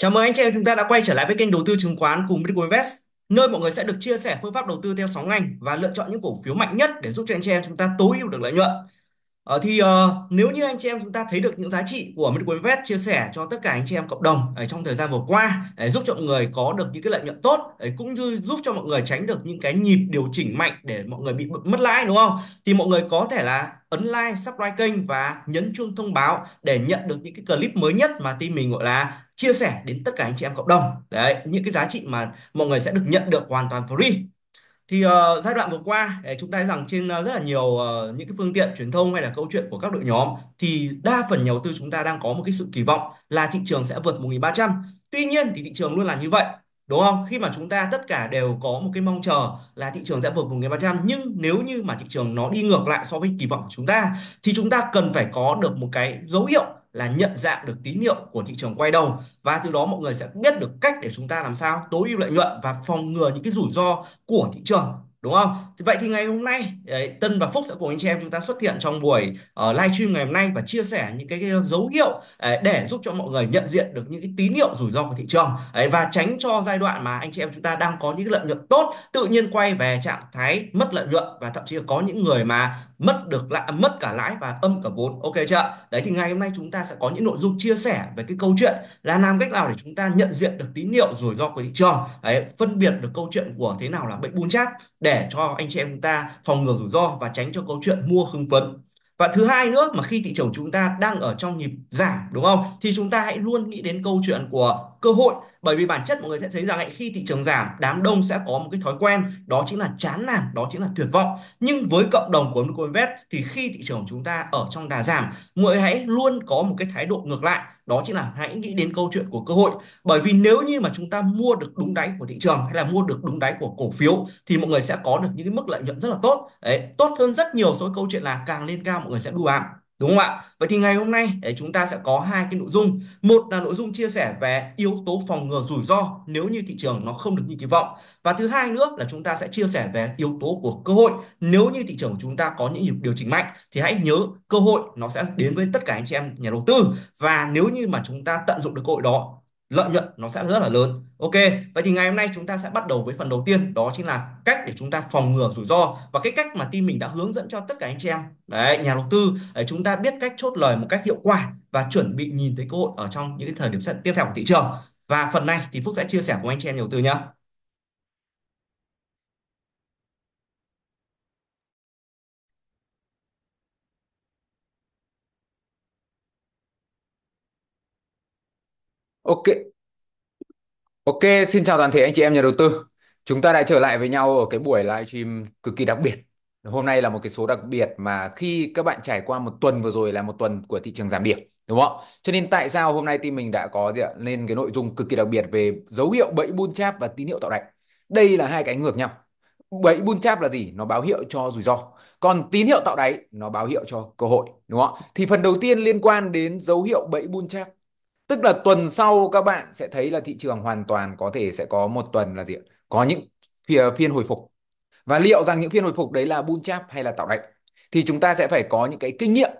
Chào mừng anh chị em chúng ta đã quay trở lại với kênh đầu tư chứng khoán cùng Bitcoin Invest, nơi mọi người sẽ được chia sẻ phương pháp đầu tư theo sóng ngành và lựa chọn những cổ phiếu mạnh nhất để giúp cho anh chị em chúng ta tối ưu được lợi nhuận. ở ờ, thì uh, nếu như anh chị em chúng ta thấy được những giá trị của Bitcoin Invest chia sẻ cho tất cả anh chị em cộng đồng ở trong thời gian vừa qua để giúp cho mọi người có được những cái lợi nhuận tốt để cũng như giúp cho mọi người tránh được những cái nhịp điều chỉnh mạnh để mọi người bị mất lãi đúng không? Thì mọi người có thể là ấn like, subscribe kênh và nhấn chuông thông báo để nhận được những cái clip mới nhất mà team mình gọi là chia sẻ đến tất cả anh chị em cộng đồng đấy những cái giá trị mà mọi người sẽ được nhận được hoàn toàn free thì uh, giai đoạn vừa qua để chúng ta thấy rằng trên uh, rất là nhiều uh, những cái phương tiện truyền thông hay là câu chuyện của các đội nhóm thì đa phần nhà đầu tư chúng ta đang có một cái sự kỳ vọng là thị trường sẽ vượt 1.300 tuy nhiên thì thị trường luôn là như vậy đúng không khi mà chúng ta tất cả đều có một cái mong chờ là thị trường sẽ vượt 1.300 nhưng nếu như mà thị trường nó đi ngược lại so với kỳ vọng của chúng ta thì chúng ta cần phải có được một cái dấu hiệu là nhận dạng được tín hiệu của thị trường quay đầu và từ đó mọi người sẽ biết được cách để chúng ta làm sao tối ưu lợi nhuận và phòng ngừa những cái rủi ro của thị trường đúng không? Thì vậy thì ngày hôm nay Tân và Phúc sẽ cùng anh chị em chúng ta xuất hiện trong buổi uh, ờ, live stream ngày hôm nay và chia sẻ những cái, cái dấu hiệu uh, để giúp cho mọi người nhận diện được những cái tín hiệu rủi ro của thị trường uh, và tránh cho giai đoạn mà anh chị em chúng ta đang có những lợi nhuận tốt tự nhiên quay về trạng thái mất lợi nhuận và thậm chí là có những người mà mất được lại à, mất cả lãi và âm cả vốn ok chưa đấy thì ngày hôm nay chúng ta sẽ có những nội dung chia sẻ về cái câu chuyện là làm cách nào để chúng ta nhận diện được tín hiệu rủi ro của thị trường đấy, phân biệt được câu chuyện của thế nào là bệnh bull chát để cho anh chị em chúng ta phòng ngừa rủi ro và tránh cho câu chuyện mua hưng phấn và thứ hai nữa mà khi thị trường chúng ta đang ở trong nhịp giảm đúng không thì chúng ta hãy luôn nghĩ đến câu chuyện của cơ hội bởi vì bản chất mọi người sẽ thấy rằng khi thị trường giảm đám đông sẽ có một cái thói quen đó chính là chán nản đó chính là tuyệt vọng nhưng với cộng đồng của Microinvest thì khi thị trường của chúng ta ở trong đà giảm mọi người hãy luôn có một cái thái độ ngược lại đó chính là hãy nghĩ đến câu chuyện của cơ hội bởi vì nếu như mà chúng ta mua được đúng đáy của thị trường hay là mua được đúng đáy của cổ phiếu thì mọi người sẽ có được những cái mức lợi nhuận rất là tốt Đấy, tốt hơn rất nhiều so với câu chuyện là càng lên cao mọi người sẽ đu ám Đúng không ạ? Vậy thì ngày hôm nay ấy, chúng ta sẽ có hai cái nội dung. Một là nội dung chia sẻ về yếu tố phòng ngừa rủi ro nếu như thị trường nó không được như kỳ vọng. Và thứ hai nữa là chúng ta sẽ chia sẻ về yếu tố của cơ hội. Nếu như thị trường của chúng ta có những nhịp điều chỉnh mạnh thì hãy nhớ cơ hội nó sẽ đến với tất cả anh chị em nhà đầu tư. Và nếu như mà chúng ta tận dụng được cơ hội đó lợi nhuận nó sẽ rất là lớn. Ok, vậy thì ngày hôm nay chúng ta sẽ bắt đầu với phần đầu tiên đó chính là cách để chúng ta phòng ngừa rủi ro và cái cách mà team mình đã hướng dẫn cho tất cả anh chị em đấy, nhà đầu tư để chúng ta biết cách chốt lời một cách hiệu quả và chuẩn bị nhìn thấy cơ hội ở trong những cái thời điểm tiếp theo của thị trường. Và phần này thì Phúc sẽ chia sẻ cùng anh chị em nhà đầu tư nhé. Ok, ok, xin chào toàn thể anh chị em nhà đầu tư. Chúng ta đã trở lại với nhau ở cái buổi livestream cực kỳ đặc biệt. Hôm nay là một cái số đặc biệt mà khi các bạn trải qua một tuần vừa rồi là một tuần của thị trường giảm điểm, đúng không Cho nên tại sao hôm nay team mình đã có gì ạ? lên cái nội dung cực kỳ đặc biệt về dấu hiệu bẫy bull trap và tín hiệu tạo đáy. Đây là hai cái ngược nhau. Bẫy bull trap là gì? Nó báo hiệu cho rủi ro. Còn tín hiệu tạo đáy nó báo hiệu cho cơ hội, đúng không Thì phần đầu tiên liên quan đến dấu hiệu bẫy bull trap Tức là tuần sau các bạn sẽ thấy là thị trường hoàn toàn có thể sẽ có một tuần là gì Có những phiên hồi phục. Và liệu rằng những phiên hồi phục đấy là bull trap hay là tạo đáy thì chúng ta sẽ phải có những cái kinh nghiệm,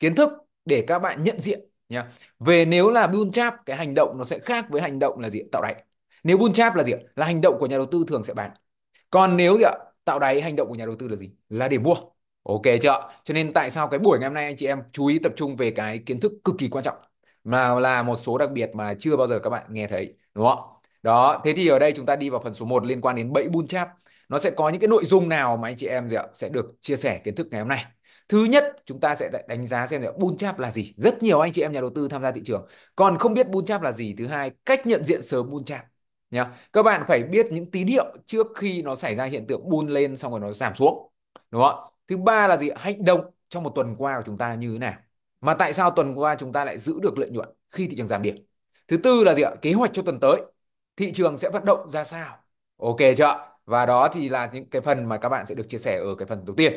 kiến thức để các bạn nhận diện nhá. Về nếu là bull trap cái hành động nó sẽ khác với hành động là gì? Tạo đáy. Nếu bull trap là gì? Là hành động của nhà đầu tư thường sẽ bán. Còn nếu gì ạ? Tạo đáy hành động của nhà đầu tư là gì? Là để mua. Ok chưa? Cho nên tại sao cái buổi ngày hôm nay anh chị em chú ý tập trung về cái kiến thức cực kỳ quan trọng mà là một số đặc biệt mà chưa bao giờ các bạn nghe thấy đúng không đó thế thì ở đây chúng ta đi vào phần số 1 liên quan đến bẫy bull trap nó sẽ có những cái nội dung nào mà anh chị em gì ạ sẽ được chia sẻ kiến thức ngày hôm nay thứ nhất chúng ta sẽ đánh giá xem là bull trap là gì rất nhiều anh chị em nhà đầu tư tham gia thị trường còn không biết bull trap là gì thứ hai cách nhận diện sớm bull trap nhá các bạn phải biết những tín hiệu trước khi nó xảy ra hiện tượng bull lên xong rồi nó giảm xuống đúng không thứ ba là gì hành động trong một tuần qua của chúng ta như thế nào mà tại sao tuần qua chúng ta lại giữ được lợi nhuận khi thị trường giảm điểm? Thứ tư là gì ạ? Kế hoạch cho tuần tới. Thị trường sẽ vận động ra sao? Ok chưa? Và đó thì là những cái phần mà các bạn sẽ được chia sẻ ở cái phần đầu tiên.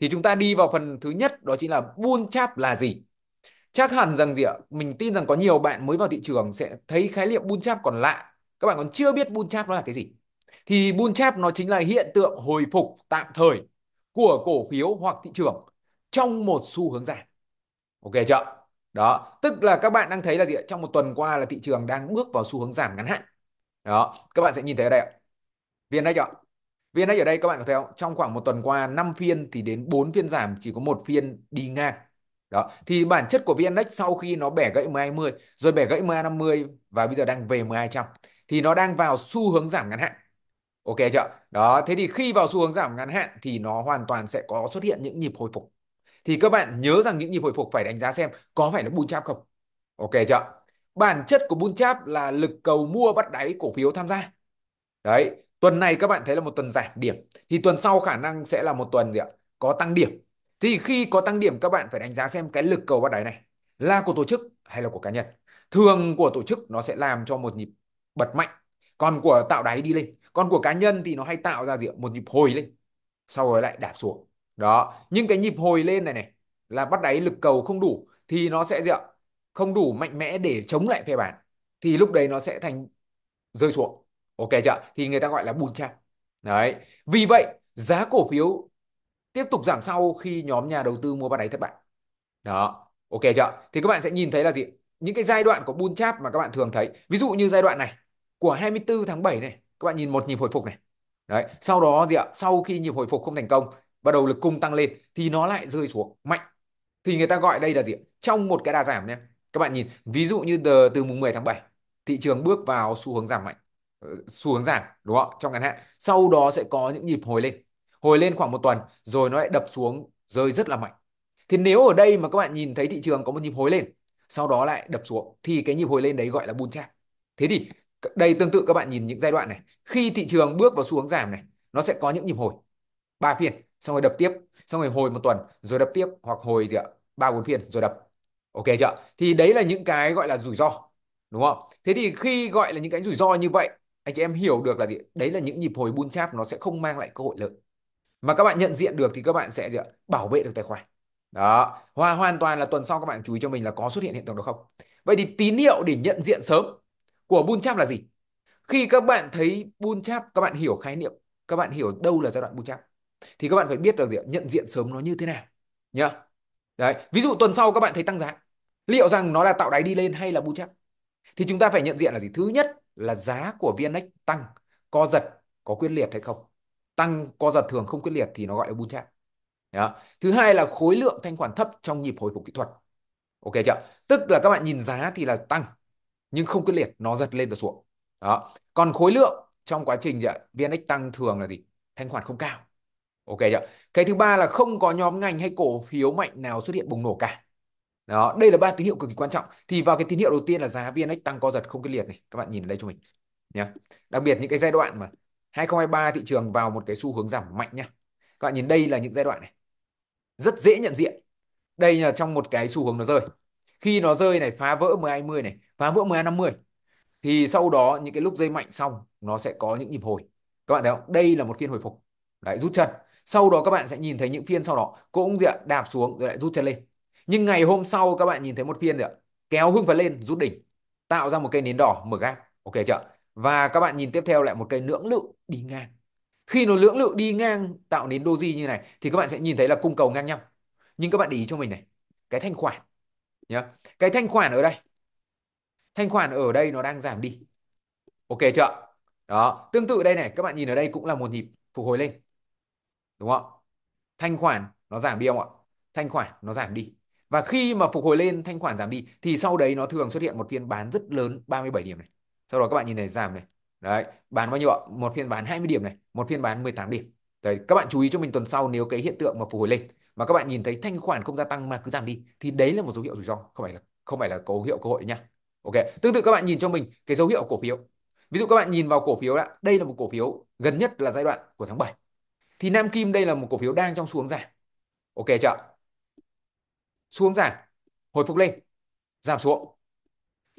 Thì chúng ta đi vào phần thứ nhất đó chính là bull trap là gì? Chắc hẳn rằng gì ạ? Mình tin rằng có nhiều bạn mới vào thị trường sẽ thấy khái niệm bull trap còn lạ. Các bạn còn chưa biết bull trap nó là cái gì. Thì bull trap nó chính là hiện tượng hồi phục tạm thời của cổ phiếu hoặc thị trường trong một xu hướng giảm ok chưa đó tức là các bạn đang thấy là gì ạ trong một tuần qua là thị trường đang bước vào xu hướng giảm ngắn hạn đó các bạn sẽ nhìn thấy ở đây ạ viên đấy chưa viên đấy ở đây các bạn có thấy không trong khoảng một tuần qua 5 phiên thì đến 4 phiên giảm chỉ có một phiên đi ngang đó thì bản chất của VNX sau khi nó bẻ gãy 1220 rồi bẻ gãy 1250 và bây giờ đang về 1200 thì nó đang vào xu hướng giảm ngắn hạn ok chưa đó thế thì khi vào xu hướng giảm ngắn hạn thì nó hoàn toàn sẽ có xuất hiện những nhịp hồi phục thì các bạn nhớ rằng những nhịp hồi phục phải đánh giá xem có phải là bull trap không. Ok chưa? Bản chất của bull trap là lực cầu mua bắt đáy cổ phiếu tham gia. Đấy, tuần này các bạn thấy là một tuần giảm điểm thì tuần sau khả năng sẽ là một tuần gì ạ? Có tăng điểm. Thì khi có tăng điểm các bạn phải đánh giá xem cái lực cầu bắt đáy này là của tổ chức hay là của cá nhân. Thường của tổ chức nó sẽ làm cho một nhịp bật mạnh, còn của tạo đáy đi lên. Còn của cá nhân thì nó hay tạo ra gì ạ? Một nhịp hồi lên, sau rồi lại đạp xuống đó nhưng cái nhịp hồi lên này này là bắt đáy lực cầu không đủ thì nó sẽ gì ạ không đủ mạnh mẽ để chống lại phe bản thì lúc đấy nó sẽ thành rơi xuống ok chưa thì người ta gọi là bùn chạm đấy vì vậy giá cổ phiếu tiếp tục giảm sau khi nhóm nhà đầu tư mua bắt đáy thất bại đó ok chưa thì các bạn sẽ nhìn thấy là gì những cái giai đoạn của bull chap mà các bạn thường thấy ví dụ như giai đoạn này của 24 tháng 7 này các bạn nhìn một nhịp hồi phục này đấy sau đó gì ạ sau khi nhịp hồi phục không thành công và đầu lực cung tăng lên thì nó lại rơi xuống mạnh thì người ta gọi đây là gì trong một cái đà giảm nhé các bạn nhìn ví dụ như từ, từ mùng 10 tháng 7 thị trường bước vào xu hướng giảm mạnh ờ, xu hướng giảm đúng không trong ngắn hạn sau đó sẽ có những nhịp hồi lên hồi lên khoảng một tuần rồi nó lại đập xuống rơi rất là mạnh thì nếu ở đây mà các bạn nhìn thấy thị trường có một nhịp hồi lên sau đó lại đập xuống thì cái nhịp hồi lên đấy gọi là bull trap thế thì đây tương tự các bạn nhìn những giai đoạn này khi thị trường bước vào xu hướng giảm này nó sẽ có những nhịp hồi ba phiên xong rồi đập tiếp xong rồi hồi một tuần rồi đập tiếp hoặc hồi gì ạ ba bốn phiên rồi đập ok chưa thì đấy là những cái gọi là rủi ro đúng không thế thì khi gọi là những cái rủi ro như vậy anh chị em hiểu được là gì đấy là những nhịp hồi bull chap nó sẽ không mang lại cơ hội lợi mà các bạn nhận diện được thì các bạn sẽ gì ạ? bảo vệ được tài khoản đó hoa hoàn toàn là tuần sau các bạn chú ý cho mình là có xuất hiện hiện tượng đó không vậy thì tín hiệu để nhận diện sớm của bull chap là gì khi các bạn thấy bull chap các bạn hiểu khái niệm các bạn hiểu đâu là giai đoạn bull chap thì các bạn phải biết được gì nhận diện sớm nó như thế nào nhá đấy ví dụ tuần sau các bạn thấy tăng giá liệu rằng nó là tạo đáy đi lên hay là bu chắc thì chúng ta phải nhận diện là gì thứ nhất là giá của vnx tăng co giật có quyết liệt hay không tăng co giật thường không quyết liệt thì nó gọi là bu chắc Đó. thứ hai là khối lượng thanh khoản thấp trong nhịp hồi phục kỹ thuật ok chưa tức là các bạn nhìn giá thì là tăng nhưng không quyết liệt nó giật lên rồi xuống đó còn khối lượng trong quá trình gì ạ vnx tăng thường là gì thanh khoản không cao ok chưa cái thứ ba là không có nhóm ngành hay cổ phiếu mạnh nào xuất hiện bùng nổ cả đó đây là ba tín hiệu cực kỳ quan trọng thì vào cái tín hiệu đầu tiên là giá vnx tăng co giật không cái liệt này các bạn nhìn ở đây cho mình nhá đặc biệt những cái giai đoạn mà 2023 thị trường vào một cái xu hướng giảm mạnh nhá các bạn nhìn đây là những giai đoạn này rất dễ nhận diện đây là trong một cái xu hướng nó rơi khi nó rơi này phá vỡ 1020 này phá vỡ 1050 thì sau đó những cái lúc dây mạnh xong nó sẽ có những nhịp hồi các bạn thấy không đây là một phiên hồi phục đấy rút chân sau đó các bạn sẽ nhìn thấy những phiên sau đó cũng gì ạ đạp xuống rồi lại rút chân lên nhưng ngày hôm sau các bạn nhìn thấy một phiên gì ạ kéo hưng phấn lên rút đỉnh tạo ra một cây nến đỏ mở gáp ok chưa và các bạn nhìn tiếp theo lại một cây lưỡng lự đi ngang khi nó lưỡng lự đi ngang tạo nến doji như này thì các bạn sẽ nhìn thấy là cung cầu ngang nhau nhưng các bạn để ý cho mình này cái thanh khoản nhá cái thanh khoản ở đây thanh khoản ở đây nó đang giảm đi ok chưa đó tương tự đây này các bạn nhìn ở đây cũng là một nhịp phục hồi lên đúng không thanh khoản nó giảm đi không ạ thanh khoản nó giảm đi và khi mà phục hồi lên thanh khoản giảm đi thì sau đấy nó thường xuất hiện một phiên bán rất lớn 37 điểm này sau đó các bạn nhìn này giảm này đấy bán bao nhiêu ạ một phiên bán 20 điểm này một phiên bán 18 điểm đấy các bạn chú ý cho mình tuần sau nếu cái hiện tượng mà phục hồi lên mà các bạn nhìn thấy thanh khoản không gia tăng mà cứ giảm đi thì đấy là một dấu hiệu rủi ro không phải là không phải là có hiệu cơ hội nha ok tương tự các bạn nhìn cho mình cái dấu hiệu cổ phiếu ví dụ các bạn nhìn vào cổ phiếu đã đây là một cổ phiếu gần nhất là giai đoạn của tháng 7 thì Nam Kim đây là một cổ phiếu đang trong xuống giảm. Ok chưa? Xuống giảm, hồi phục lên, giảm xuống.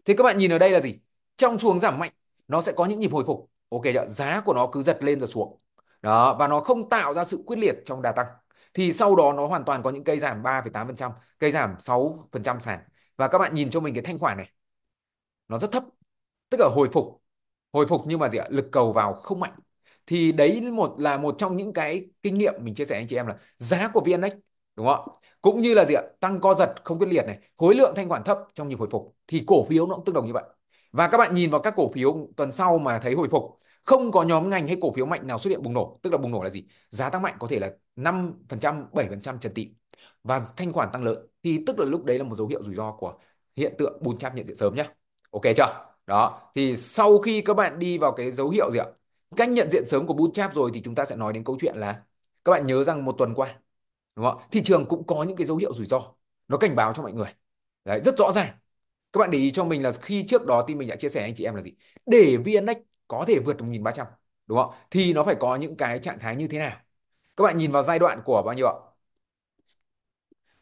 Thế các bạn nhìn ở đây là gì? Trong xuống giảm mạnh, nó sẽ có những nhịp hồi phục. Ok chưa? Giá của nó cứ giật lên rồi xuống. Đó, và nó không tạo ra sự quyết liệt trong đà tăng. Thì sau đó nó hoàn toàn có những cây giảm 3,8%, cây giảm 6% sàn. Và các bạn nhìn cho mình cái thanh khoản này. Nó rất thấp. Tức là hồi phục. Hồi phục nhưng mà gì ạ? Lực cầu vào không mạnh thì đấy một là một trong những cái kinh nghiệm mình chia sẻ anh chị em là giá của VNX đúng không ạ cũng như là gì ạ tăng co giật không quyết liệt này khối lượng thanh khoản thấp trong nhịp hồi phục thì cổ phiếu nó cũng tương đồng như vậy và các bạn nhìn vào các cổ phiếu tuần sau mà thấy hồi phục không có nhóm ngành hay cổ phiếu mạnh nào xuất hiện bùng nổ tức là bùng nổ là gì giá tăng mạnh có thể là 5% 7% trần tị và thanh khoản tăng lớn thì tức là lúc đấy là một dấu hiệu rủi ro của hiện tượng bùng cháp nhận diện sớm nhá ok chưa đó thì sau khi các bạn đi vào cái dấu hiệu gì ạ cách nhận diện sớm của bootstrap rồi thì chúng ta sẽ nói đến câu chuyện là các bạn nhớ rằng một tuần qua đúng không thị trường cũng có những cái dấu hiệu rủi ro nó cảnh báo cho mọi người đấy rất rõ ràng các bạn để ý cho mình là khi trước đó tin mình đã chia sẻ anh chị em là gì để vnx có thể vượt 1.300 đúng không thì nó phải có những cái trạng thái như thế nào các bạn nhìn vào giai đoạn của bao nhiêu ạ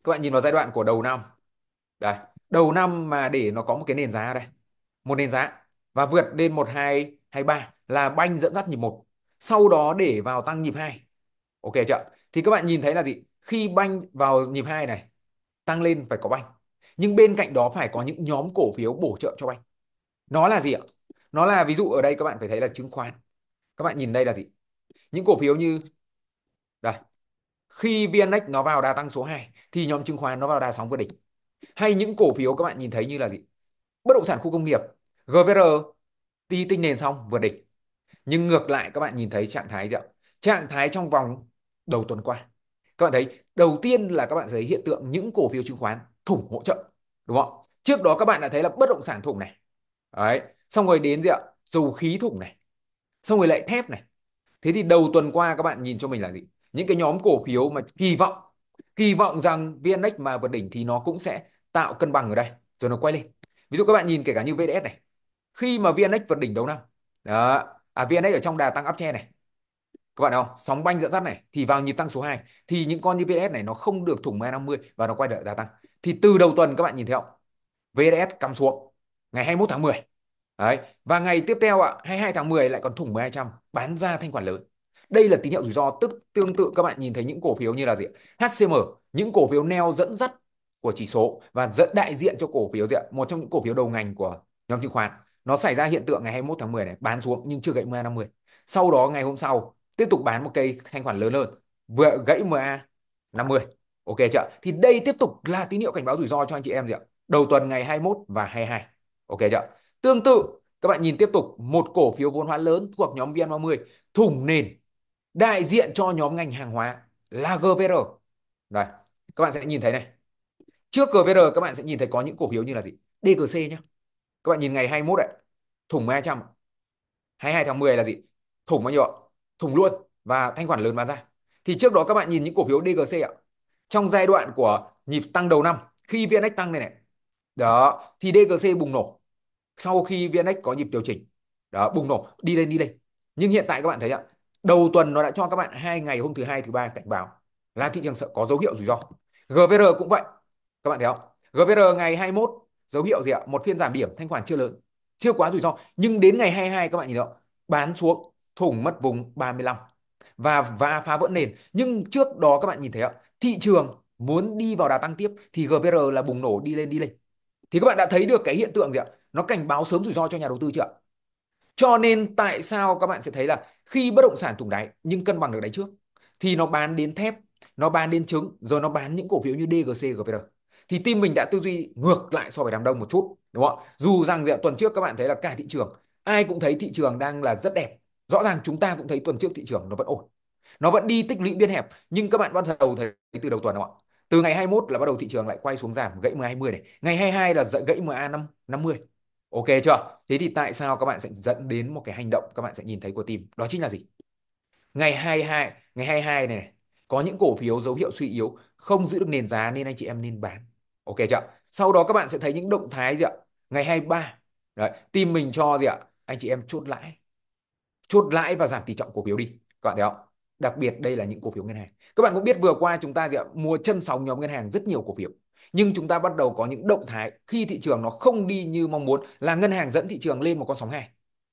các bạn nhìn vào giai đoạn của đầu năm đây đầu năm mà để nó có một cái nền giá đây một nền giá và vượt lên một hai hai ba là banh dẫn dắt nhịp một sau đó để vào tăng nhịp hai ok chưa thì các bạn nhìn thấy là gì khi banh vào nhịp hai này tăng lên phải có banh nhưng bên cạnh đó phải có những nhóm cổ phiếu bổ trợ cho banh nó là gì ạ nó là ví dụ ở đây các bạn phải thấy là chứng khoán các bạn nhìn đây là gì những cổ phiếu như đây khi VNX nó vào đà tăng số 2 thì nhóm chứng khoán nó vào đà sóng vượt đỉnh hay những cổ phiếu các bạn nhìn thấy như là gì bất động sản khu công nghiệp GVR đi tinh nền xong vượt đỉnh nhưng ngược lại các bạn nhìn thấy trạng thái gì ạ trạng thái trong vòng đầu tuần qua các bạn thấy đầu tiên là các bạn thấy hiện tượng những cổ phiếu chứng khoán thủng hỗ trợ đúng không trước đó các bạn đã thấy là bất động sản thủng này đấy xong rồi đến gì ạ dầu khí thủng này xong rồi lại thép này thế thì đầu tuần qua các bạn nhìn cho mình là gì những cái nhóm cổ phiếu mà kỳ vọng kỳ vọng rằng VNX mà vượt đỉnh thì nó cũng sẽ tạo cân bằng ở đây rồi nó quay lên ví dụ các bạn nhìn kể cả như VDS này khi mà VNX vượt đỉnh đầu năm đó à, VNX ở trong đà tăng uptrend này các bạn không sóng banh dẫn dắt này thì vào nhịp tăng số 2 thì những con như VNS này nó không được thủng 250 và nó quay lại đà tăng thì từ đầu tuần các bạn nhìn thấy không VNS cắm xuống ngày 21 tháng 10 Đấy. Và ngày tiếp theo ạ, à, 22 tháng 10 lại còn thủng 1200, bán ra thanh khoản lớn. Đây là tín hiệu rủi ro tức tương tự các bạn nhìn thấy những cổ phiếu như là gì? HCM, những cổ phiếu neo dẫn dắt của chỉ số và dẫn đại diện cho cổ phiếu gì ạ? Một trong những cổ phiếu đầu ngành của nhóm chứng khoán nó xảy ra hiện tượng ngày 21 tháng 10 này bán xuống nhưng chưa gãy MA 50 sau đó ngày hôm sau tiếp tục bán một cây thanh khoản lớn hơn vừa gãy MA 50 ok chưa thì đây tiếp tục là tín hiệu cảnh báo rủi ro cho anh chị em gì ạ đầu tuần ngày 21 và 22 ok chưa tương tự các bạn nhìn tiếp tục một cổ phiếu vốn hóa lớn thuộc nhóm VN30 thủng nền đại diện cho nhóm ngành hàng hóa là GVR đây các bạn sẽ nhìn thấy này trước GVR các bạn sẽ nhìn thấy có những cổ phiếu như là gì DGC nhé các bạn nhìn ngày 21 đấy, thủng 1200 22 tháng 10 là gì thủng bao nhiêu ạ thủng luôn và thanh khoản lớn bán ra thì trước đó các bạn nhìn những cổ phiếu DGC ạ trong giai đoạn của nhịp tăng đầu năm khi VNX tăng này này đó thì DGC bùng nổ sau khi VNX có nhịp điều chỉnh đó bùng nổ đi lên đi lên nhưng hiện tại các bạn thấy ạ đầu tuần nó đã cho các bạn hai ngày hôm thứ hai thứ ba cảnh báo là thị trường sợ có dấu hiệu rủi ro GVR cũng vậy các bạn thấy không GVR ngày 21 dấu hiệu gì ạ một phiên giảm điểm thanh khoản chưa lớn chưa quá rủi ro nhưng đến ngày 22 các bạn nhìn rõ bán xuống thủng mất vùng 35 và và phá vỡ nền nhưng trước đó các bạn nhìn thấy ạ thị trường muốn đi vào đà tăng tiếp thì GVR là bùng nổ đi lên đi lên thì các bạn đã thấy được cái hiện tượng gì ạ nó cảnh báo sớm rủi ro cho nhà đầu tư chưa ạ cho nên tại sao các bạn sẽ thấy là khi bất động sản thủng đáy nhưng cân bằng được đáy trước thì nó bán đến thép nó bán đến trứng rồi nó bán những cổ phiếu như DGC GVR thì team mình đã tư duy ngược lại so với đám đông một chút đúng không ạ dù rằng dạ, tuần trước các bạn thấy là cả thị trường ai cũng thấy thị trường đang là rất đẹp rõ ràng chúng ta cũng thấy tuần trước thị trường nó vẫn ổn nó vẫn đi tích lũy biên hẹp nhưng các bạn bắt đầu thấy từ đầu tuần không ạ từ ngày 21 là bắt đầu thị trường lại quay xuống giảm gãy MA20 này ngày 22 là gãy MA50 ok chưa thế thì tại sao các bạn sẽ dẫn đến một cái hành động các bạn sẽ nhìn thấy của team đó chính là gì ngày 22 ngày 22 này, này có những cổ phiếu dấu hiệu suy yếu không giữ được nền giá nên anh chị em nên bán Ok chưa? Sau đó các bạn sẽ thấy những động thái gì ạ? Ngày 23. Đấy, team mình cho gì ạ? Anh chị em chốt lãi. Chốt lãi và giảm tỷ trọng cổ phiếu đi. Các bạn thấy không? Đặc biệt đây là những cổ phiếu ngân hàng. Các bạn cũng biết vừa qua chúng ta gì ạ? mua chân sóng nhóm ngân hàng rất nhiều cổ phiếu. Nhưng chúng ta bắt đầu có những động thái khi thị trường nó không đi như mong muốn là ngân hàng dẫn thị trường lên một con sóng hai.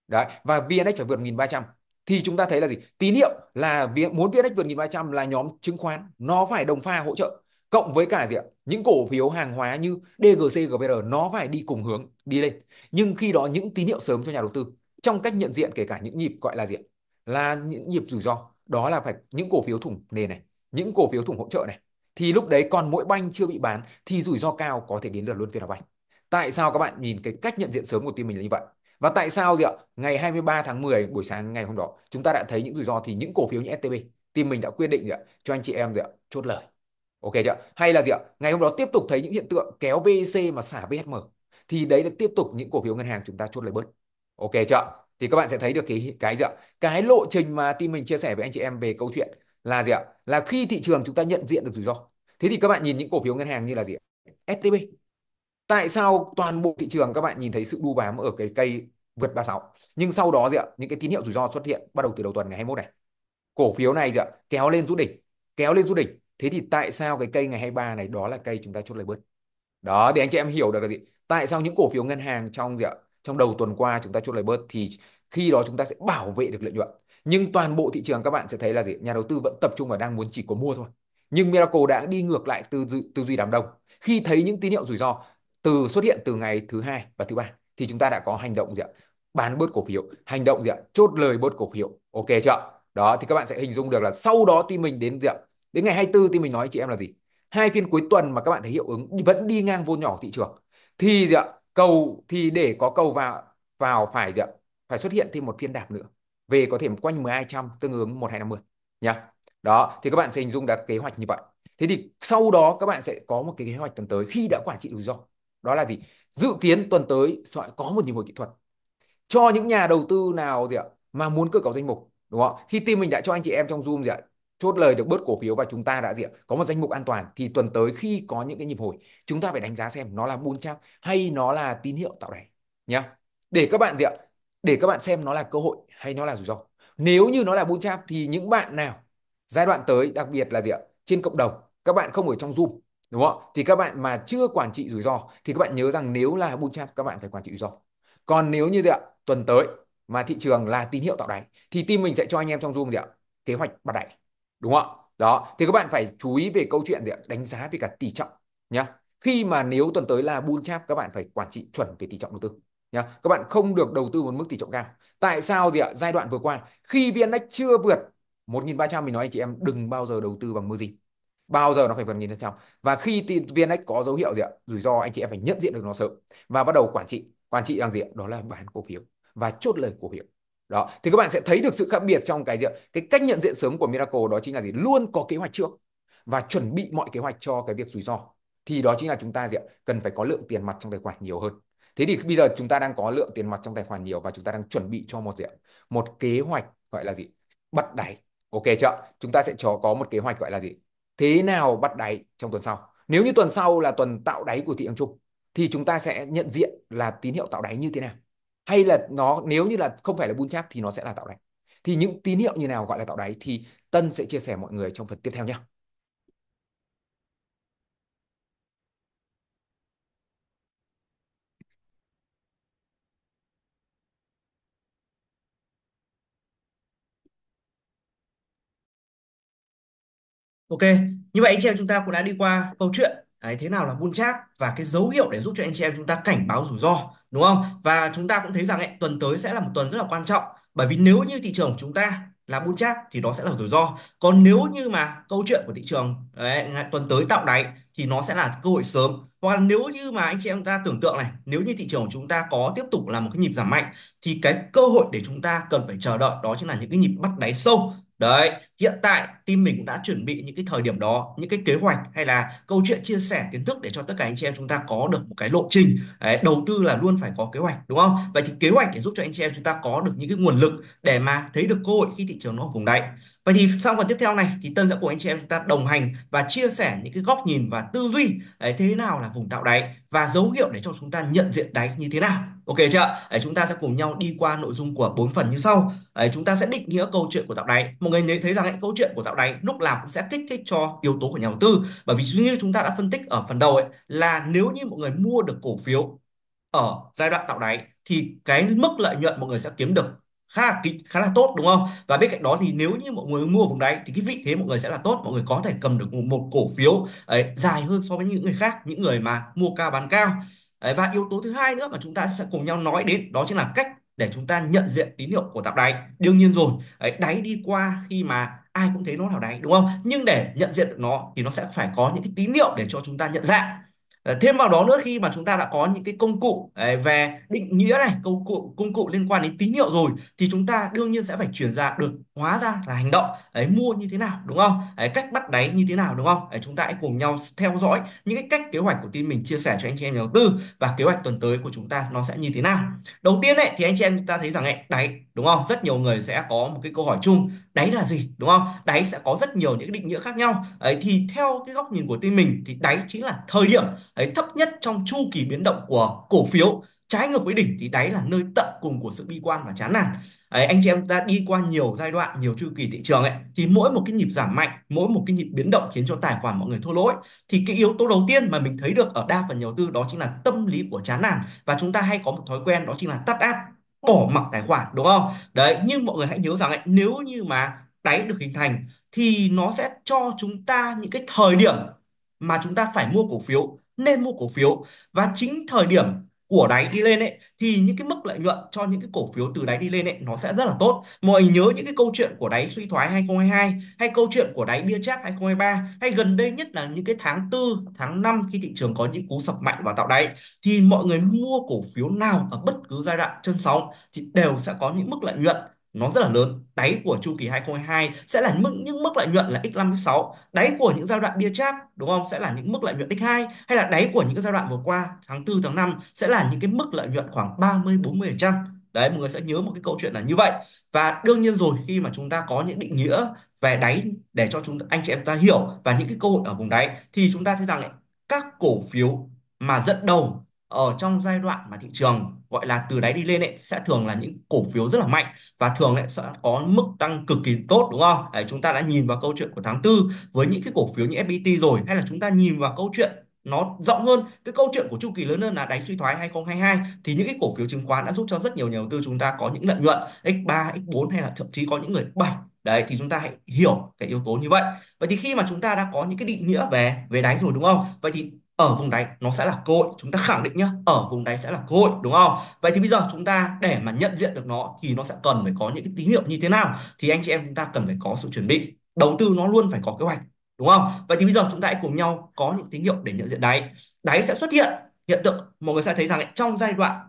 Đấy, và VNX phải vượt 1300 thì chúng ta thấy là gì? Tín hiệu là muốn VNX vượt 1300 là nhóm chứng khoán nó phải đồng pha hỗ trợ cộng với cả gì ạ những cổ phiếu hàng hóa như DGC, GVR nó phải đi cùng hướng đi lên nhưng khi đó những tín hiệu sớm cho nhà đầu tư trong cách nhận diện kể cả những nhịp gọi là gì ạ là những nhịp rủi ro đó là phải những cổ phiếu thủng nền này những cổ phiếu thủng hỗ trợ này thì lúc đấy còn mỗi banh chưa bị bán thì rủi ro cao có thể đến lượt luôn phiên banh tại sao các bạn nhìn cái cách nhận diện sớm của team mình là như vậy và tại sao gì ạ ngày 23 tháng 10 buổi sáng ngày hôm đó chúng ta đã thấy những rủi ro thì những cổ phiếu như STB team mình đã quyết định gì ạ cho anh chị em gì ạ chốt lời Ok chưa? Hay là gì ạ? Ngày hôm đó tiếp tục thấy những hiện tượng kéo VIC mà xả VHM thì đấy là tiếp tục những cổ phiếu ngân hàng chúng ta chốt lời bớt. Ok chưa? Thì các bạn sẽ thấy được cái cái gì ạ? Cái lộ trình mà team mình chia sẻ với anh chị em về câu chuyện là gì ạ? Là khi thị trường chúng ta nhận diện được rủi ro. Thế thì các bạn nhìn những cổ phiếu ngân hàng như là gì ạ? STB. Tại sao toàn bộ thị trường các bạn nhìn thấy sự đu bám ở cái cây vượt 36. Nhưng sau đó gì ạ? Những cái tín hiệu rủi ro xuất hiện bắt đầu từ đầu tuần ngày 21 này. Cổ phiếu này gì ạ? Kéo lên rút đỉnh, kéo lên rút đỉnh Thế thì tại sao cái cây ngày 23 này đó là cây chúng ta chốt lời bớt? Đó thì anh chị em hiểu được là gì? Tại sao những cổ phiếu ngân hàng trong gì ạ? Trong đầu tuần qua chúng ta chốt lời bớt thì khi đó chúng ta sẽ bảo vệ được lợi nhuận. Nhưng toàn bộ thị trường các bạn sẽ thấy là gì? Nhà đầu tư vẫn tập trung và đang muốn chỉ có mua thôi. Nhưng Miracle đã đi ngược lại tư tư duy đám đông. Khi thấy những tín hiệu rủi ro từ xuất hiện từ ngày thứ hai và thứ ba thì chúng ta đã có hành động gì ạ? Bán bớt cổ phiếu, hành động gì ạ? Chốt lời bớt cổ phiếu. Ok chưa? Đó thì các bạn sẽ hình dung được là sau đó team mình đến gì ạ? đến ngày 24 thì mình nói chị em là gì hai phiên cuối tuần mà các bạn thấy hiệu ứng vẫn đi ngang vô nhỏ thị trường thì gì ạ cầu thì để có cầu vào vào phải gì ạ phải xuất hiện thêm một phiên đạp nữa về có thể quanh 1200 tương ứng 1250 nhá đó thì các bạn sẽ hình dung ra kế hoạch như vậy thế thì sau đó các bạn sẽ có một cái kế hoạch tuần tới khi đã quản trị rủi ro đó là gì dự kiến tuần tới sẽ có một nhịp hồi kỹ thuật cho những nhà đầu tư nào gì ạ mà muốn cơ cấu danh mục đúng không khi team mình đã cho anh chị em trong zoom gì ạ chốt lời được bớt cổ phiếu và chúng ta đã gì có một danh mục an toàn thì tuần tới khi có những cái nhịp hồi chúng ta phải đánh giá xem nó là bull trap hay nó là tín hiệu tạo đáy nhá để các bạn gì để các bạn xem nó là cơ hội hay nó là rủi ro nếu như nó là bull trap thì những bạn nào giai đoạn tới đặc biệt là gì trên cộng đồng các bạn không ở trong zoom đúng không thì các bạn mà chưa quản trị rủi ro thì các bạn nhớ rằng nếu là bull trap các bạn phải quản trị rủi ro còn nếu như gì tuần tới mà thị trường là tín hiệu tạo đáy thì team mình sẽ cho anh em trong zoom gì ạ kế hoạch bắt đáy đúng không đó thì các bạn phải chú ý về câu chuyện để đánh giá về cả tỷ trọng nhá khi mà nếu tuần tới là bull trap các bạn phải quản trị chuẩn về tỷ trọng đầu tư nhá các bạn không được đầu tư một mức tỷ trọng cao tại sao gì ạ giai đoạn vừa qua khi vn index chưa vượt 1.300 mình nói anh chị em đừng bao giờ đầu tư bằng mơ gì bao giờ nó phải vượt 1 trăm. và khi vn index có dấu hiệu gì ạ rủi ro anh chị em phải nhận diện được nó sớm và bắt đầu quản trị quản trị bằng gì ạ đó là bán cổ phiếu và chốt lời cổ phiếu đó thì các bạn sẽ thấy được sự khác biệt trong cái gì cái cách nhận diện sớm của miracle đó chính là gì luôn có kế hoạch trước và chuẩn bị mọi kế hoạch cho cái việc rủi ro thì đó chính là chúng ta gì ạ cần phải có lượng tiền mặt trong tài khoản nhiều hơn thế thì bây giờ chúng ta đang có lượng tiền mặt trong tài khoản nhiều và chúng ta đang chuẩn bị cho một gì ạ một kế hoạch gọi là gì bắt đáy ok chưa chúng ta sẽ cho có một kế hoạch gọi là gì thế nào bắt đáy trong tuần sau nếu như tuần sau là tuần tạo đáy của thị trường chung thì chúng ta sẽ nhận diện là tín hiệu tạo đáy như thế nào hay là nó nếu như là không phải là bull trap thì nó sẽ là tạo đáy thì những tín hiệu như nào gọi là tạo đáy thì Tân sẽ chia sẻ mọi người trong phần tiếp theo nhé Ok, như vậy anh chị em chúng ta cũng đã đi qua câu chuyện Đấy, thế nào là bull trap và cái dấu hiệu để giúp cho anh chị em chúng ta cảnh báo rủi ro đúng không? Và chúng ta cũng thấy rằng ấy, tuần tới sẽ là một tuần rất là quan trọng bởi vì nếu như thị trường của chúng ta là bull chắc thì nó sẽ là rủi ro còn nếu như mà câu chuyện của thị trường đấy, tuần tới tạo đáy thì nó sẽ là cơ hội sớm hoặc là nếu như mà anh chị em ta tưởng tượng này nếu như thị trường của chúng ta có tiếp tục là một cái nhịp giảm mạnh thì cái cơ hội để chúng ta cần phải chờ đợi đó chính là những cái nhịp bắt đáy sâu Đấy, hiện tại team mình cũng đã chuẩn bị những cái thời điểm đó, những cái kế hoạch hay là câu chuyện chia sẻ kiến thức để cho tất cả anh chị em chúng ta có được một cái lộ trình. Đấy, đầu tư là luôn phải có kế hoạch đúng không? Vậy thì kế hoạch để giúp cho anh chị em chúng ta có được những cái nguồn lực để mà thấy được cơ hội khi thị trường nó vùng đáy. Vậy thì trong phần tiếp theo này thì Tân sẽ cùng anh chị em chúng ta đồng hành và chia sẻ những cái góc nhìn và tư duy đấy, thế nào là vùng tạo đáy và dấu hiệu để cho chúng ta nhận diện đáy như thế nào. Ok chưa? Đấy, chúng ta sẽ cùng nhau đi qua nội dung của bốn phần như sau. Đấy, chúng ta sẽ định nghĩa câu chuyện của tạo đáy. Mọi người thấy rằng ấy, câu chuyện của tạo đáy lúc nào cũng sẽ kích thích cho yếu tố của nhà đầu tư. Bởi vì như chúng ta đã phân tích ở phần đầu ấy là nếu như mọi người mua được cổ phiếu ở giai đoạn tạo đáy thì cái mức lợi nhuận mọi người sẽ kiếm được khá là khá là tốt đúng không và bên cạnh đó thì nếu như mọi người mua vùng đáy thì cái vị thế mọi người sẽ là tốt mọi người có thể cầm được một cổ phiếu ấy, dài hơn so với những người khác những người mà mua cao bán cao ấy, và yếu tố thứ hai nữa mà chúng ta sẽ cùng nhau nói đến đó chính là cách để chúng ta nhận diện tín hiệu của tạo đáy đương nhiên rồi ấy, đáy đi qua khi mà ai cũng thấy nó là đáy đúng không nhưng để nhận diện được nó thì nó sẽ phải có những cái tín hiệu để cho chúng ta nhận dạng Ờ, thêm vào đó nữa khi mà chúng ta đã có những cái công cụ về định nghĩa này công cụ công cụ liên quan đến tín hiệu rồi thì chúng ta đương nhiên sẽ phải chuyển ra được hóa ra là hành động ấy mua như thế nào đúng không ấy, cách bắt đáy như thế nào đúng không ấy, chúng ta hãy cùng nhau theo dõi những cái cách kế hoạch của team mình chia sẻ cho anh chị em nhà đầu tư và kế hoạch tuần tới của chúng ta nó sẽ như thế nào đầu tiên ấy, thì anh chị em chúng ta thấy rằng ấy, đáy đúng không rất nhiều người sẽ có một cái câu hỏi chung đáy là gì đúng không đáy sẽ có rất nhiều những định nghĩa khác nhau ấy thì theo cái góc nhìn của team mình thì đáy chính là thời điểm ấy thấp nhất trong chu kỳ biến động của cổ phiếu trái ngược với đỉnh thì đáy là nơi tận cùng của sự bi quan và chán nản ấy, anh chị em ta đi qua nhiều giai đoạn nhiều chu kỳ thị trường ấy thì mỗi một cái nhịp giảm mạnh mỗi một cái nhịp biến động khiến cho tài khoản mọi người thua lỗ ấy, thì cái yếu tố đầu tiên mà mình thấy được ở đa phần nhà đầu tư đó chính là tâm lý của chán nản và chúng ta hay có một thói quen đó chính là tắt app bỏ mặc tài khoản đúng không đấy nhưng mọi người hãy nhớ rằng ấy, nếu như mà đáy được hình thành thì nó sẽ cho chúng ta những cái thời điểm mà chúng ta phải mua cổ phiếu nên mua cổ phiếu và chính thời điểm của đáy đi lên ấy thì những cái mức lợi nhuận cho những cái cổ phiếu từ đáy đi lên ấy nó sẽ rất là tốt. Mọi người nhớ những cái câu chuyện của đáy suy thoái 2022 hay câu chuyện của đáy bia chác 2023 hay gần đây nhất là những cái tháng 4, tháng 5 khi thị trường có những cú sập mạnh và tạo đáy thì mọi người mua cổ phiếu nào ở bất cứ giai đoạn chân sóng thì đều sẽ có những mức lợi nhuận nó rất là lớn. Đáy của chu kỳ 2022 sẽ là mức những mức lợi nhuận là x 56 đáy của những giai đoạn bia chác đúng không? sẽ là những mức lợi nhuận x2 hay là đáy của những giai đoạn vừa qua tháng 4 tháng 5 sẽ là những cái mức lợi nhuận khoảng 30 40%. Đấy mọi người sẽ nhớ một cái câu chuyện là như vậy. Và đương nhiên rồi khi mà chúng ta có những định nghĩa về đáy để cho chúng anh chị em ta hiểu và những cái cơ hội ở vùng đáy thì chúng ta sẽ rằng lại các cổ phiếu mà dẫn đầu ở trong giai đoạn mà thị trường gọi là từ đáy đi lên ấy, sẽ thường là những cổ phiếu rất là mạnh và thường lại sẽ có mức tăng cực kỳ tốt đúng không? Đấy, chúng ta đã nhìn vào câu chuyện của tháng tư với những cái cổ phiếu như FPT rồi hay là chúng ta nhìn vào câu chuyện nó rộng hơn cái câu chuyện của chu kỳ lớn hơn là đáy suy thoái 2022 thì những cái cổ phiếu chứng khoán đã giúp cho rất nhiều nhà đầu tư chúng ta có những lợi nhuận x3, x4 hay là thậm chí có những người 7 đấy thì chúng ta hãy hiểu cái yếu tố như vậy vậy thì khi mà chúng ta đã có những cái định nghĩa về về đáy rồi đúng không vậy thì ở vùng đáy nó sẽ là cơ hội chúng ta khẳng định nhá ở vùng đáy sẽ là cơ hội đúng không vậy thì bây giờ chúng ta để mà nhận diện được nó thì nó sẽ cần phải có những cái tín hiệu như thế nào thì anh chị em chúng ta cần phải có sự chuẩn bị đầu tư nó luôn phải có kế hoạch đúng không vậy thì bây giờ chúng ta hãy cùng nhau có những tín hiệu để nhận diện đáy đáy sẽ xuất hiện hiện tượng mọi người sẽ thấy rằng ấy, trong giai đoạn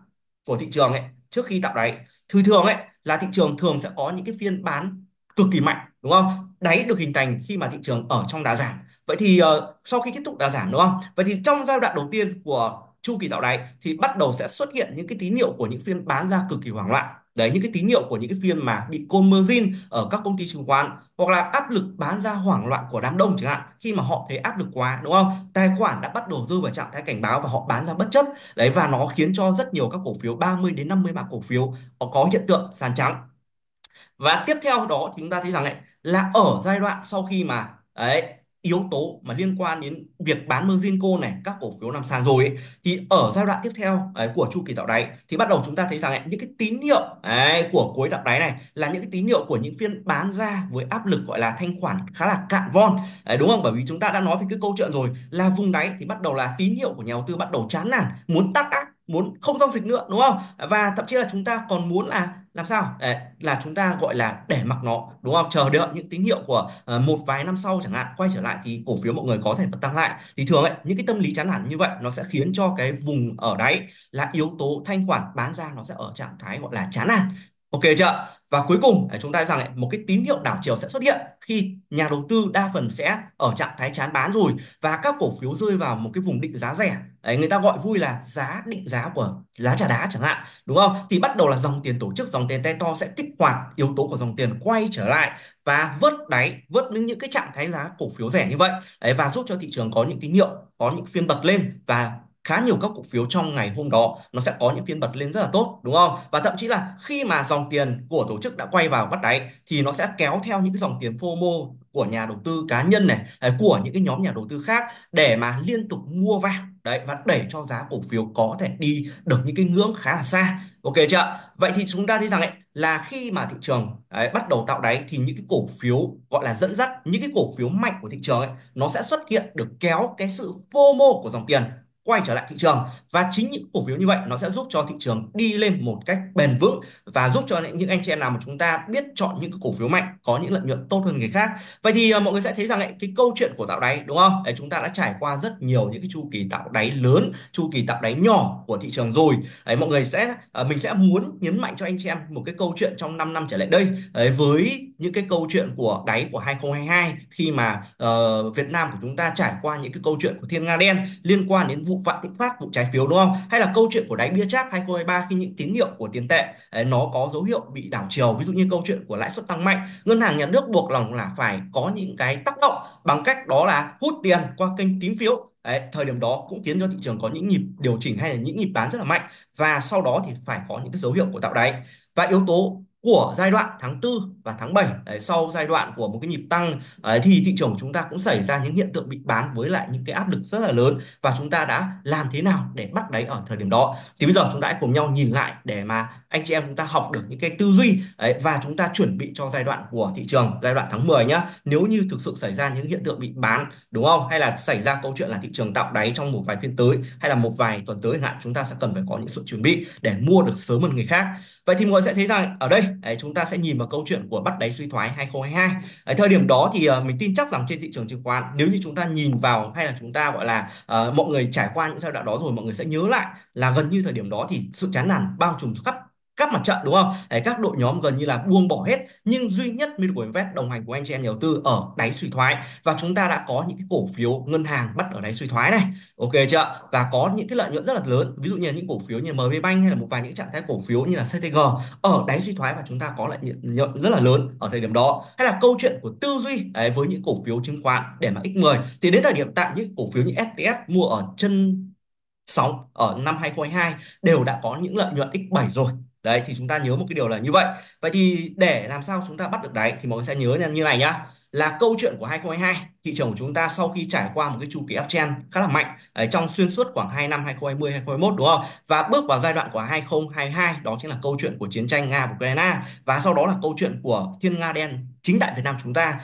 của thị trường ấy trước khi tạo đáy thường thường ấy là thị trường thường sẽ có những cái phiên bán cực kỳ mạnh đúng không đáy được hình thành khi mà thị trường ở trong đá giảm Vậy thì ờ, sau khi kết thúc đà giảm đúng không? Vậy thì trong giai đoạn đầu tiên của chu kỳ tạo đáy thì bắt đầu sẽ xuất hiện những cái tín hiệu của những phiên bán ra cực kỳ hoảng loạn. Đấy những cái tín hiệu của những cái phiên mà bị conversion ở các công ty chứng khoán hoặc là áp lực bán ra hoảng loạn của đám đông chẳng hạn khi mà họ thấy áp lực quá đúng không tài khoản đã bắt đầu rơi vào trạng thái cảnh báo và họ bán ra bất chấp đấy và nó khiến cho rất nhiều các cổ phiếu 30 đến 50 mã cổ phiếu có hiện tượng sàn trắng và tiếp theo đó chúng ta thấy rằng ấy, là ở giai đoạn sau khi mà đấy yếu tố mà liên quan đến việc bán Merzinco này các cổ phiếu làm sàn rồi ấy, thì ở giai đoạn tiếp theo ấy, của chu kỳ tạo đáy thì bắt đầu chúng ta thấy rằng ấy, những cái tín hiệu ấy, của cuối tạo đáy này là những cái tín hiệu của những phiên bán ra với áp lực gọi là thanh khoản khá là cạn von ấy, đúng không bởi vì chúng ta đã nói về cái câu chuyện rồi là vùng đáy thì bắt đầu là tín hiệu của nhà đầu tư bắt đầu chán nản muốn tắt ác muốn không giao dịch nữa đúng không và thậm chí là chúng ta còn muốn là làm sao Đấy, là chúng ta gọi là để mặc nó đúng không chờ đợi những tín hiệu của uh, một vài năm sau chẳng hạn quay trở lại thì cổ phiếu mọi người có thể bật tăng lại thì thường ấy những cái tâm lý chán nản như vậy nó sẽ khiến cho cái vùng ở đáy là yếu tố thanh khoản bán ra nó sẽ ở trạng thái gọi là chán nản ok chưa và cuối cùng à, chúng ta rằng một cái tín hiệu đảo chiều sẽ xuất hiện khi nhà đầu tư đa phần sẽ ở trạng thái chán bán rồi và các cổ phiếu rơi vào một cái vùng định giá rẻ người ta gọi vui là giá định giá của giá trà đá chẳng hạn đúng không thì bắt đầu là dòng tiền tổ chức dòng tiền tay to sẽ kích hoạt yếu tố của dòng tiền quay trở lại và vớt đáy vớt những những cái trạng thái giá cổ phiếu rẻ như vậy và giúp cho thị trường có những tín hiệu có những phiên bật lên và khá nhiều các cổ phiếu trong ngày hôm đó nó sẽ có những phiên bật lên rất là tốt đúng không và thậm chí là khi mà dòng tiền của tổ chức đã quay vào bắt đáy thì nó sẽ kéo theo những dòng tiền FOMO của nhà đầu tư cá nhân này à, của những cái nhóm nhà đầu tư khác để mà liên tục mua vào đấy và đẩy cho giá cổ phiếu có thể đi được những cái ngưỡng khá là xa ok chưa vậy thì chúng ta thấy rằng ấy, là khi mà thị trường ấy, bắt đầu tạo đáy thì những cái cổ phiếu gọi là dẫn dắt những cái cổ phiếu mạnh của thị trường ấy, nó sẽ xuất hiện được kéo cái sự phô mô của dòng tiền quay trở lại thị trường và chính những cổ phiếu như vậy nó sẽ giúp cho thị trường đi lên một cách bền vững và giúp cho những anh chị em nào mà chúng ta biết chọn những cái cổ phiếu mạnh có những lợi nhuận tốt hơn người khác vậy thì à, mọi người sẽ thấy rằng ấy, cái câu chuyện của tạo đáy đúng không Đấy, chúng ta đã trải qua rất nhiều những cái chu kỳ tạo đáy lớn chu kỳ tạo đáy nhỏ của thị trường rồi Đấy, mọi người sẽ à, mình sẽ muốn nhấn mạnh cho anh chị em một cái câu chuyện trong 5 năm trở lại đây Đấy, với những cái câu chuyện của đáy của 2022 khi mà uh, Việt Nam của chúng ta trải qua những cái câu chuyện của thiên nga đen liên quan đến vụ vụ Vạn Thịnh Phát vụ trái phiếu đúng không hay là câu chuyện của đáy bia chác 2023 khi những tín hiệu của tiền tệ ấy, nó có dấu hiệu bị đảo chiều ví dụ như câu chuyện của lãi suất tăng mạnh ngân hàng nhà nước buộc lòng là phải có những cái tác động bằng cách đó là hút tiền qua kênh tín phiếu Đấy, thời điểm đó cũng khiến cho thị trường có những nhịp điều chỉnh hay là những nhịp bán rất là mạnh và sau đó thì phải có những cái dấu hiệu của tạo đáy và yếu tố của giai đoạn tháng 4 và tháng 7 đấy, sau giai đoạn của một cái nhịp tăng ấy, thì thị trường của chúng ta cũng xảy ra những hiện tượng bị bán với lại những cái áp lực rất là lớn và chúng ta đã làm thế nào để bắt đáy ở thời điểm đó thì bây giờ chúng ta hãy cùng nhau nhìn lại để mà anh chị em chúng ta học được những cái tư duy ấy, và chúng ta chuẩn bị cho giai đoạn của thị trường giai đoạn tháng 10 nhá nếu như thực sự xảy ra những hiện tượng bị bán đúng không hay là xảy ra câu chuyện là thị trường tạo đáy trong một vài phiên tới hay là một vài tuần tới hạn chúng ta sẽ cần phải có những sự chuẩn bị để mua được sớm hơn người khác vậy thì mọi người sẽ thấy rằng ở đây đấy, chúng ta sẽ nhìn vào câu chuyện của bắt đáy suy thoái 2022 đấy, thời điểm đó thì uh, mình tin chắc rằng trên thị trường chứng khoán nếu như chúng ta nhìn vào hay là chúng ta gọi là uh, mọi người trải qua những giai đoạn đó rồi mọi người sẽ nhớ lại là gần như thời điểm đó thì sự chán nản bao trùm khắp các mặt trận đúng không? Đấy, các đội nhóm gần như là buông bỏ hết nhưng duy nhất Middle Invest đồng hành của anh chị em nhà đầu tư ở đáy suy thoái và chúng ta đã có những cái cổ phiếu ngân hàng bắt ở đáy suy thoái này ok chưa và có những cái lợi nhuận rất là lớn ví dụ như những cổ phiếu như MB Bank hay là một vài những trạng thái cổ phiếu như là CTG ở đáy suy thoái và chúng ta có lợi nhuận rất là lớn ở thời điểm đó hay là câu chuyện của tư duy đấy, với những cổ phiếu chứng khoán để mà x10 thì đến thời điểm tại những cổ phiếu như STS mua ở chân sóng ở năm 2022 đều đã có những lợi nhuận x7 rồi đấy thì chúng ta nhớ một cái điều là như vậy vậy thì để làm sao chúng ta bắt được đáy thì mọi người sẽ nhớ như này nhá là câu chuyện của 2022 thị trường của chúng ta sau khi trải qua một cái chu kỳ uptrend khá là mạnh ở trong xuyên suốt khoảng 2 năm 2020 2021 đúng không và bước vào giai đoạn của 2022 đó chính là câu chuyện của chiến tranh Nga và Ukraine và sau đó là câu chuyện của thiên nga đen chính tại Việt Nam chúng ta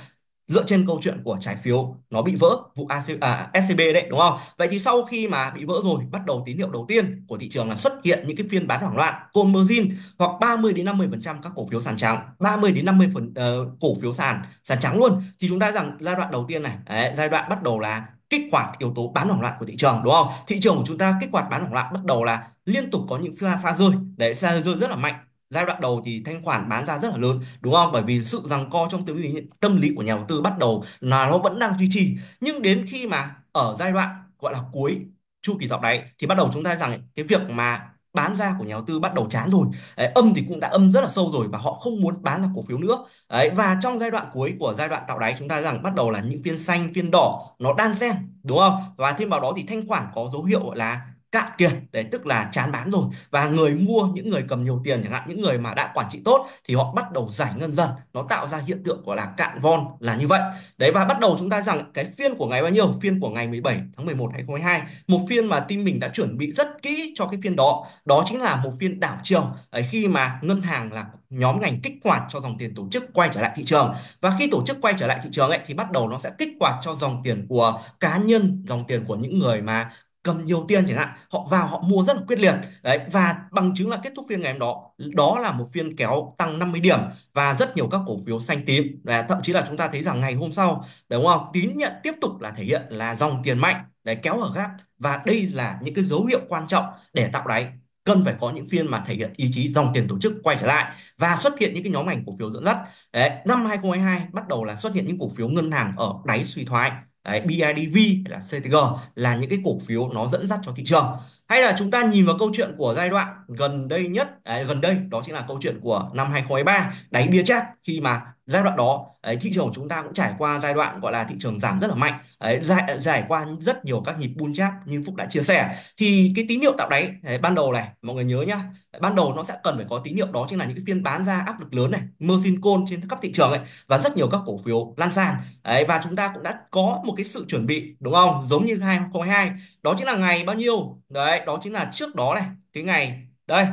dựa trên câu chuyện của trái phiếu nó bị vỡ vụ AC, à, SCB đấy đúng không? Vậy thì sau khi mà bị vỡ rồi bắt đầu tín hiệu đầu tiên của thị trường là xuất hiện những cái phiên bán hoảng loạn converging hoặc 30 đến 50% các cổ phiếu sàn trắng 30 đến 50 phần uh, cổ phiếu sàn sàn trắng luôn thì chúng ta rằng giai đoạn đầu tiên này đấy, giai đoạn bắt đầu là kích hoạt yếu tố bán hoảng loạn của thị trường đúng không? Thị trường của chúng ta kích hoạt bán hoảng loạn bắt đầu là liên tục có những pha pha rơi đấy pha rơi rất là mạnh giai đoạn đầu thì thanh khoản bán ra rất là lớn đúng không bởi vì sự rằng co trong tâm lý tâm lý của nhà đầu tư bắt đầu là nó vẫn đang duy trì nhưng đến khi mà ở giai đoạn gọi là cuối chu kỳ dọc đáy thì bắt đầu chúng ta rằng cái việc mà bán ra của nhà đầu tư bắt đầu chán rồi đấy, âm thì cũng đã âm rất là sâu rồi và họ không muốn bán ra cổ phiếu nữa đấy, và trong giai đoạn cuối của giai đoạn tạo đáy chúng ta rằng bắt đầu là những phiên xanh phiên đỏ nó đan xen đúng không và thêm vào đó thì thanh khoản có dấu hiệu gọi là cạn kiệt đấy tức là chán bán rồi và người mua những người cầm nhiều tiền chẳng hạn những người mà đã quản trị tốt thì họ bắt đầu giải ngân dần nó tạo ra hiện tượng gọi là cạn von là như vậy đấy và bắt đầu chúng ta rằng cái phiên của ngày bao nhiêu phiên của ngày 17 tháng 11 2022 một phiên mà team mình đã chuẩn bị rất kỹ cho cái phiên đó đó chính là một phiên đảo chiều ấy khi mà ngân hàng là nhóm ngành kích hoạt cho dòng tiền tổ chức quay trở lại thị trường và khi tổ chức quay trở lại thị trường ấy thì bắt đầu nó sẽ kích hoạt cho dòng tiền của cá nhân dòng tiền của những người mà cầm nhiều tiền chẳng hạn họ vào họ mua rất là quyết liệt đấy và bằng chứng là kết thúc phiên ngày hôm đó đó là một phiên kéo tăng 50 điểm và rất nhiều các cổ phiếu xanh tím và thậm chí là chúng ta thấy rằng ngày hôm sau đúng không tín nhận tiếp tục là thể hiện là dòng tiền mạnh để kéo ở gap và đây là những cái dấu hiệu quan trọng để tạo đáy cần phải có những phiên mà thể hiện ý chí dòng tiền tổ chức quay trở lại và xuất hiện những cái nhóm ngành cổ phiếu dẫn dắt. Đấy, năm 2022 bắt đầu là xuất hiện những cổ phiếu ngân hàng ở đáy suy thoái Đấy, BIDV là CTG là những cái cổ phiếu nó dẫn dắt cho thị trường hay là chúng ta nhìn vào câu chuyện của giai đoạn gần đây nhất à, gần đây đó chính là câu chuyện của năm 2023 đáy bia chát khi mà giai đoạn đó ấy, thị trường của chúng ta cũng trải qua giai đoạn gọi là thị trường giảm rất là mạnh ấy, giải, giải qua rất nhiều các nhịp bull trap như Phúc đã chia sẻ thì cái tín hiệu tạo đáy ấy, ban đầu này mọi người nhớ nhá ban đầu nó sẽ cần phải có tín hiệu đó chính là những cái phiên bán ra áp lực lớn này margin call trên các thị trường ấy và rất nhiều các cổ phiếu lan sàn ấy, và chúng ta cũng đã có một cái sự chuẩn bị đúng không giống như 2022 đó chính là ngày bao nhiêu đấy đó chính là trước đó này cái ngày đây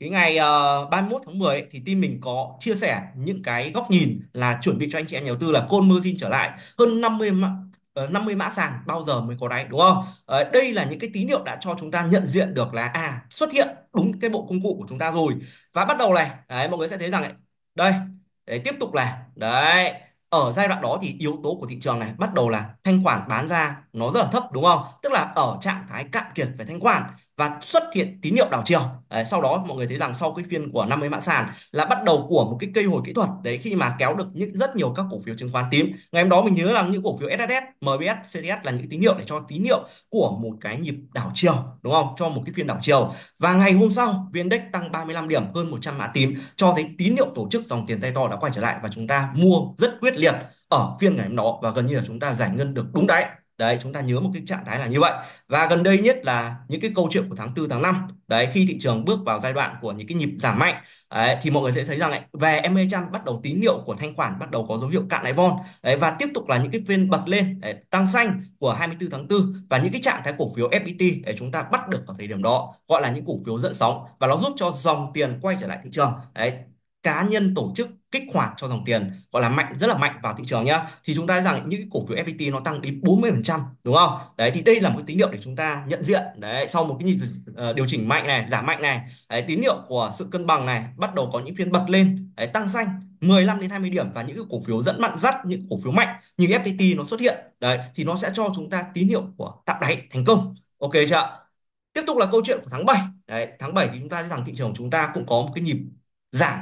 cái ngày uh, ờ, 31 tháng 10 ấy, thì team mình có chia sẻ những cái góc nhìn là chuẩn bị cho anh chị em nhà đầu tư là call margin trở lại hơn 50 mã, 50 ờ, mã sàn bao giờ mới có đáy đúng không? Ờ, đây là những cái tín hiệu đã cho chúng ta nhận diện được là à xuất hiện đúng cái bộ công cụ của chúng ta rồi và bắt đầu này đấy, mọi người sẽ thấy rằng ấy, đây đấy, tiếp tục này đấy ở giai đoạn đó thì yếu tố của thị trường này bắt đầu là thanh khoản bán ra nó rất là thấp đúng không? Tức là ở trạng thái cạn kiệt về thanh khoản và xuất hiện tín hiệu đảo chiều đấy, sau đó mọi người thấy rằng sau cái phiên của 50 mã sàn là bắt đầu của một cái cây hồi kỹ thuật đấy khi mà kéo được những rất nhiều các cổ phiếu chứng khoán tím ngày hôm đó mình nhớ là những cổ phiếu SSS, MBS, CDS là những tín hiệu để cho tín hiệu của một cái nhịp đảo chiều đúng không cho một cái phiên đảo chiều và ngày hôm sau VN Index tăng 35 điểm hơn 100 mã tím cho thấy tín hiệu tổ chức dòng tiền tay to đã quay trở lại và chúng ta mua rất quyết liệt ở phiên ngày hôm đó và gần như là chúng ta giải ngân được đúng đáy Đấy, chúng ta nhớ một cái trạng thái là như vậy. Và gần đây nhất là những cái câu chuyện của tháng 4, tháng 5. Đấy, khi thị trường bước vào giai đoạn của những cái nhịp giảm mạnh đấy, thì mọi người sẽ thấy rằng ấy, về MA100 bắt đầu tín hiệu của thanh khoản bắt đầu có dấu hiệu cạn lại von. Đấy, và tiếp tục là những cái phiên bật lên đấy, tăng xanh của 24 tháng 4 và những cái trạng thái cổ phiếu FPT e để chúng ta bắt được ở thời điểm đó gọi là những cổ phiếu dẫn sóng và nó giúp cho dòng tiền quay trở lại thị trường. Đấy, cá nhân tổ chức kích hoạt cho dòng tiền gọi là mạnh rất là mạnh vào thị trường nhá thì chúng ta thấy rằng những cái cổ phiếu FPT nó tăng đến 40 phần trăm đúng không đấy thì đây là một cái tín hiệu để chúng ta nhận diện đấy sau một cái nhịp ờ, điều chỉnh mạnh này giảm mạnh này đấy, tín hiệu của sự cân bằng này bắt đầu có những phiên bật lên đấy, tăng xanh 15 đến 20 điểm và những cái cổ phiếu dẫn mặn dắt những cổ phiếu mạnh như FPT nó xuất hiện đấy thì nó sẽ cho chúng ta tín hiệu của tạo đáy thành công ok chưa tiếp tục là câu chuyện của tháng 7 đấy tháng 7 thì chúng ta thấy rằng thị trường chúng ta cũng có một cái nhịp giảm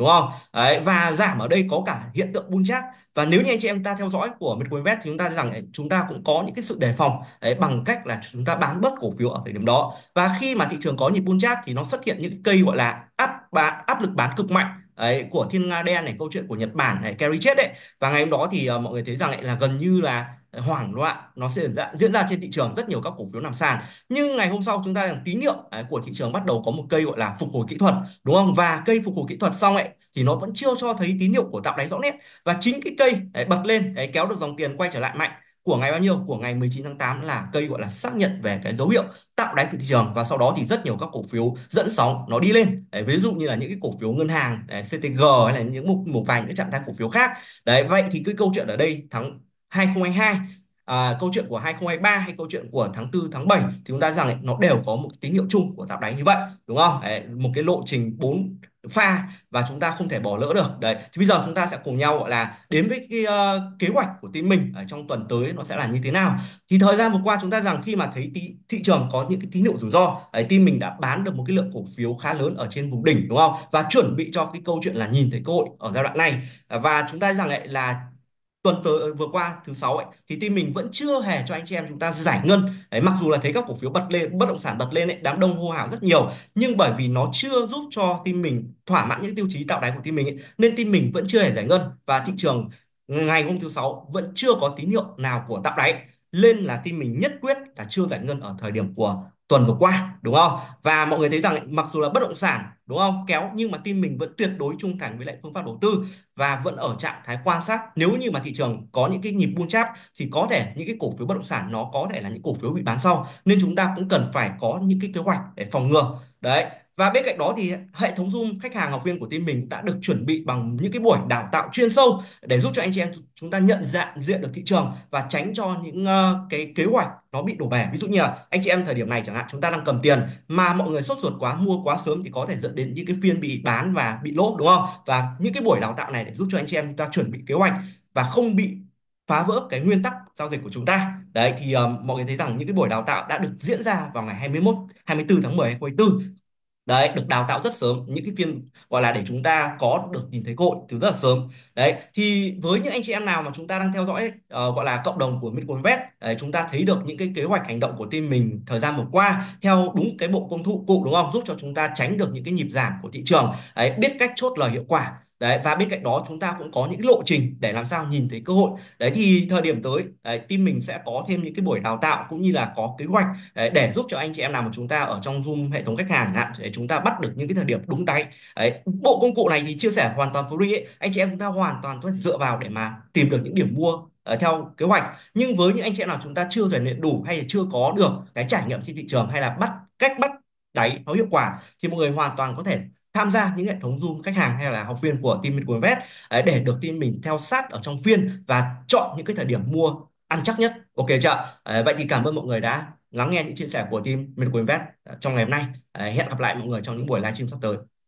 đúng không Đấy, và giảm ở đây có cả hiện tượng bull jack và nếu như anh chị em ta theo dõi của Bitcoin thì chúng ta rằng chúng ta cũng có những cái sự đề phòng đấy, bằng cách là chúng ta bán bớt cổ phiếu ở thời điểm đó và khi mà thị trường có nhịp bull jack thì nó xuất hiện những cái cây gọi là áp áp lực bán cực mạnh ấy, của Thiên Nga Đen này câu chuyện của Nhật Bản này carry chết đấy và ngày hôm đó thì uh, mọi người thấy rằng lại là gần như là hoảng loạn nó sẽ diễn ra, diễn ra trên thị trường rất nhiều các cổ phiếu nằm sàn nhưng ngày hôm sau chúng ta rằng tín hiệu ấy, à, của thị trường bắt đầu có một cây gọi là phục hồi kỹ thuật đúng không và cây phục hồi kỹ thuật xong ấy thì nó vẫn chưa cho thấy tín hiệu của tạo đáy rõ nét và chính cái cây ấy, bật lên ấy, kéo được dòng tiền quay trở lại mạnh của ngày bao nhiêu của ngày 19 tháng 8 là cây gọi là xác nhận về cái dấu hiệu tạo đáy của thị trường và sau đó thì rất nhiều các cổ phiếu dẫn sóng nó đi lên đấy, ví dụ như là những cái cổ phiếu ngân hàng đấy, CTG hay là những một, một vài những trạng thái cổ phiếu khác đấy vậy thì cái câu chuyện ở đây tháng 2022 à, câu chuyện của 2023 hay câu chuyện của tháng 4 tháng 7 thì chúng ta rằng nó đều có một tín hiệu chung của dạo đáy như vậy đúng không đấy, một cái lộ trình 4 pha và chúng ta không thể bỏ lỡ được đấy thì bây giờ chúng ta sẽ cùng nhau gọi là đến với cái uh, kế hoạch của team mình ở trong tuần tới nó sẽ là như thế nào thì thời gian vừa qua chúng ta rằng khi mà thấy tí, thị trường có những cái tín hiệu rủi ro ấy, team mình đã bán được một cái lượng cổ phiếu khá lớn ở trên vùng đỉnh đúng không và chuẩn bị cho cái câu chuyện là nhìn thấy cơ hội ở giai đoạn này và chúng ta rằng ấy, là tuần tới ờ, vừa qua thứ sáu ấy thì team mình vẫn chưa hề cho anh chị em chúng ta giải ngân đấy mặc dù là thấy các cổ phiếu bật lên bất động sản bật lên ấy, đám đông hô hào rất nhiều nhưng bởi vì nó chưa giúp cho team mình thỏa mãn những tiêu chí tạo đáy của team mình ấy, nên team mình vẫn chưa hề giải ngân và thị trường ngày hôm thứ sáu vẫn chưa có tín hiệu nào của tạo đáy nên là team mình nhất quyết là chưa giải ngân ở thời điểm của tuần vừa qua đúng không và mọi người thấy rằng mặc dù là bất động sản đúng không kéo nhưng mà team mình vẫn tuyệt đối trung thành với lại phương pháp đầu tư và vẫn ở trạng thái quan sát nếu như mà thị trường có những cái nhịp buôn chắp thì có thể những cái cổ phiếu bất động sản nó có thể là những cổ phiếu bị bán sau nên chúng ta cũng cần phải có những cái kế hoạch để phòng ngừa đấy và bên cạnh đó thì hệ thống Zoom khách hàng học viên của team mình đã được chuẩn bị bằng những cái buổi đào tạo chuyên sâu để giúp cho anh chị em chúng ta nhận dạng diện được thị trường và tránh cho những ờ, cái kế hoạch nó bị đổ bể. Ví dụ như là anh chị em thời điểm này chẳng hạn chúng ta đang cầm tiền mà mọi người sốt ruột quá mua quá sớm thì có thể dẫn đến những cái phiên bị bán và bị lỗ đúng không? Và những cái buổi đào tạo này để giúp cho anh chị em chúng ta chuẩn bị kế hoạch và không bị phá vỡ cái nguyên tắc giao dịch của chúng ta. Đấy thì um, mọi người thấy rằng những cái buổi đào tạo đã được diễn ra vào ngày 21 24 tháng 10 2024 đấy được đào tạo rất sớm những cái phiên gọi là để chúng ta có được nhìn thấy cơ hội từ rất là sớm đấy thì với những anh chị em nào mà chúng ta đang theo dõi uh, gọi là cộng đồng của Midcoinvest đấy, chúng ta thấy được những cái kế hoạch hành động của team mình thời gian vừa qua theo đúng cái bộ công cụ cụ đúng không giúp cho chúng ta tránh được những cái nhịp giảm của thị trường đấy, biết cách chốt lời hiệu quả đấy và bên cạnh đó chúng ta cũng có những lộ trình để làm sao nhìn thấy cơ hội đấy thì thời điểm tới đấy, team mình sẽ có thêm những cái buổi đào tạo cũng như là có kế hoạch đấy, để giúp cho anh chị em nào mà chúng ta ở trong zoom hệ thống khách hàng hạn để chúng ta bắt được những cái thời điểm đúng đáy đấy, bộ công cụ này thì chia sẻ hoàn toàn free ấy. anh chị em chúng ta hoàn toàn có thể dựa vào để mà tìm được những điểm mua ờ, theo kế hoạch nhưng với những anh chị em nào chúng ta chưa rèn luyện đủ hay là chưa có được cái trải nghiệm trên thị trường hay là bắt cách bắt đáy nó hiệu quả thì mọi người hoàn toàn có thể tham gia những hệ thống Zoom khách hàng hay là học viên của team của Invest đấy, để được team mình theo sát ở trong phiên và chọn những cái thời điểm mua ăn chắc nhất. Ok chưa? Đấy, vậy thì cảm ơn mọi người đã lắng nghe những chia sẻ của team của Invest trong ngày hôm nay. Đấy, hẹn gặp lại mọi người trong những buổi livestream sắp tới.